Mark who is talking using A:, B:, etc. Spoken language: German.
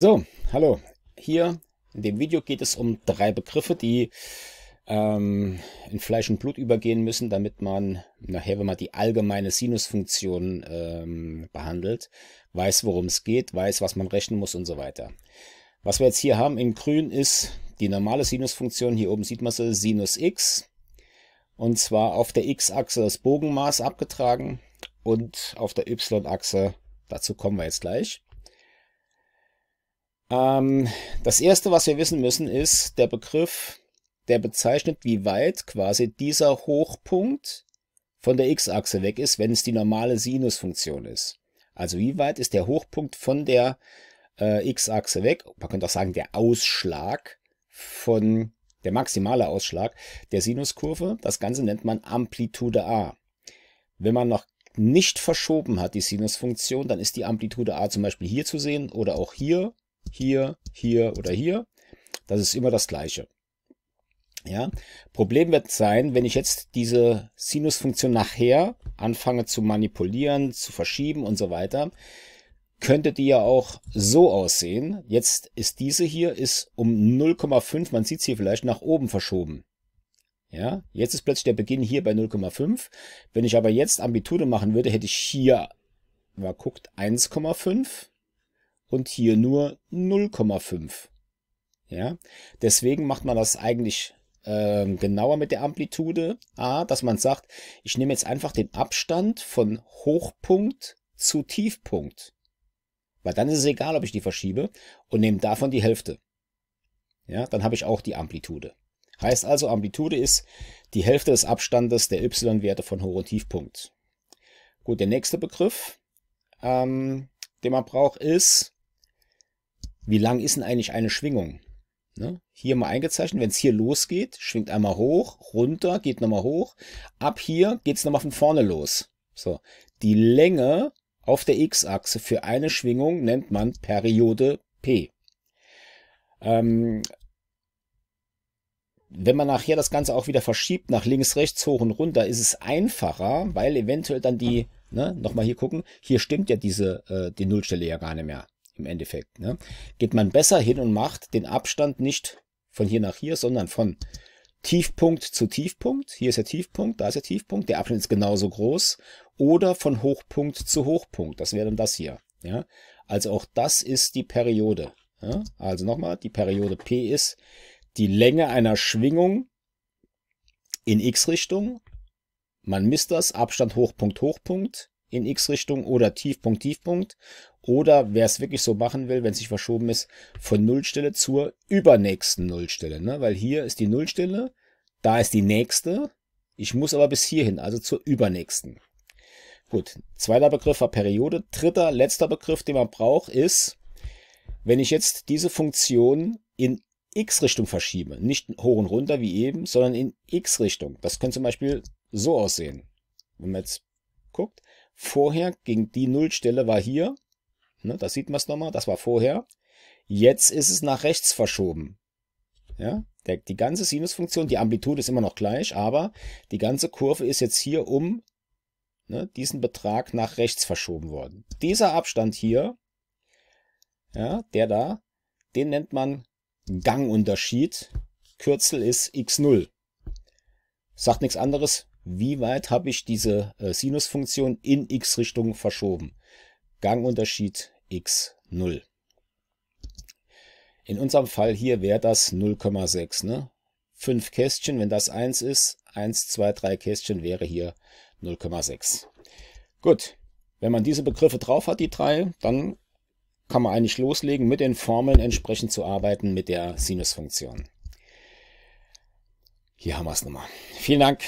A: So, hallo. Hier in dem Video geht es um drei Begriffe, die ähm, in Fleisch und Blut übergehen müssen, damit man nachher, wenn man die allgemeine Sinusfunktion ähm, behandelt, weiß, worum es geht, weiß, was man rechnen muss und so weiter. Was wir jetzt hier haben in grün ist die normale Sinusfunktion. Hier oben sieht man sie, Sinus x. Und zwar auf der x-Achse das Bogenmaß abgetragen und auf der y-Achse, dazu kommen wir jetzt gleich ähm, das erste, was wir wissen müssen, ist der Begriff, der bezeichnet, wie weit quasi dieser Hochpunkt von der x-Achse weg ist, wenn es die normale Sinusfunktion ist. Also wie weit ist der Hochpunkt von der äh, x-Achse weg? Man könnte auch sagen, der Ausschlag von, der maximale Ausschlag der Sinuskurve. Das Ganze nennt man Amplitude a. Wenn man noch nicht verschoben hat, die Sinusfunktion, dann ist die Amplitude a zum Beispiel hier zu sehen oder auch hier hier, hier oder hier. Das ist immer das Gleiche. Ja, Problem wird sein, wenn ich jetzt diese Sinusfunktion nachher anfange zu manipulieren, zu verschieben und so weiter, könnte die ja auch so aussehen. Jetzt ist diese hier ist um 0,5, man sieht es hier vielleicht, nach oben verschoben. Ja, jetzt ist plötzlich der Beginn hier bei 0,5. Wenn ich aber jetzt Amplitude machen würde, hätte ich hier, mal guckt, 1,5 und hier nur 0,5. Ja, deswegen macht man das eigentlich ähm, genauer mit der Amplitude A, dass man sagt, ich nehme jetzt einfach den Abstand von Hochpunkt zu Tiefpunkt. Weil dann ist es egal, ob ich die verschiebe und nehme davon die Hälfte. Ja, dann habe ich auch die Amplitude. Heißt also, Amplitude ist die Hälfte des Abstandes der y-Werte von Hoch- und Tiefpunkt. Gut, der nächste Begriff, ähm, den man braucht, ist wie lang ist denn eigentlich eine Schwingung? Ne? Hier mal eingezeichnet, wenn es hier losgeht, schwingt einmal hoch, runter, geht nochmal hoch. Ab hier geht es nochmal von vorne los. So, die Länge auf der x-Achse für eine Schwingung nennt man Periode P. Ähm, wenn man nachher das Ganze auch wieder verschiebt, nach links, rechts, hoch und runter, ist es einfacher, weil eventuell dann die, ne, nochmal hier gucken, hier stimmt ja diese, äh, die Nullstelle ja gar nicht mehr im Endeffekt. Ne? Geht man besser hin und macht den Abstand nicht von hier nach hier, sondern von Tiefpunkt zu Tiefpunkt. Hier ist der Tiefpunkt, da ist der Tiefpunkt. Der Abstand ist genauso groß. Oder von Hochpunkt zu Hochpunkt. Das wäre dann das hier. Ja? Also auch das ist die Periode. Ja? Also nochmal, die Periode P ist die Länge einer Schwingung in x-Richtung. Man misst das, Abstand Hochpunkt, Hochpunkt in X-Richtung oder Tiefpunkt, Tiefpunkt. Oder wer es wirklich so machen will, wenn es sich verschoben ist, von Nullstelle zur übernächsten Nullstelle. Ne? Weil hier ist die Nullstelle, da ist die nächste. Ich muss aber bis hierhin, also zur übernächsten. Gut, zweiter Begriff war Periode. Dritter, letzter Begriff, den man braucht, ist, wenn ich jetzt diese Funktion in x-Richtung verschiebe, nicht hoch und runter wie eben, sondern in x-Richtung. Das könnte zum Beispiel so aussehen. Wenn man jetzt guckt, Vorher ging die Nullstelle war hier. Ne, da sieht man es nochmal, das war vorher. Jetzt ist es nach rechts verschoben. Ja, der, die ganze Sinusfunktion, die Amplitude ist immer noch gleich, aber die ganze Kurve ist jetzt hier um ne, diesen Betrag nach rechts verschoben worden. Dieser Abstand hier, ja, der da, den nennt man Gangunterschied. Kürzel ist x0. Sagt nichts anderes wie weit habe ich diese äh, Sinusfunktion in x-Richtung verschoben. Gangunterschied x0. In unserem Fall hier wäre das 0,6. Ne? 5 Kästchen, wenn das 1 ist, 1, 2, 3 Kästchen wäre hier 0,6. Gut, wenn man diese Begriffe drauf hat, die drei, dann kann man eigentlich loslegen, mit den Formeln entsprechend zu arbeiten mit der Sinusfunktion. Hier haben wir es nochmal. Vielen Dank.